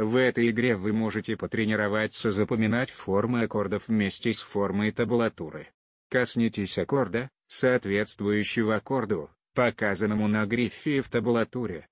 В этой игре вы можете потренироваться запоминать формы аккордов вместе с формой табулатуры. Коснитесь аккорда, соответствующего аккорду, показанному на грифе в табулатуре,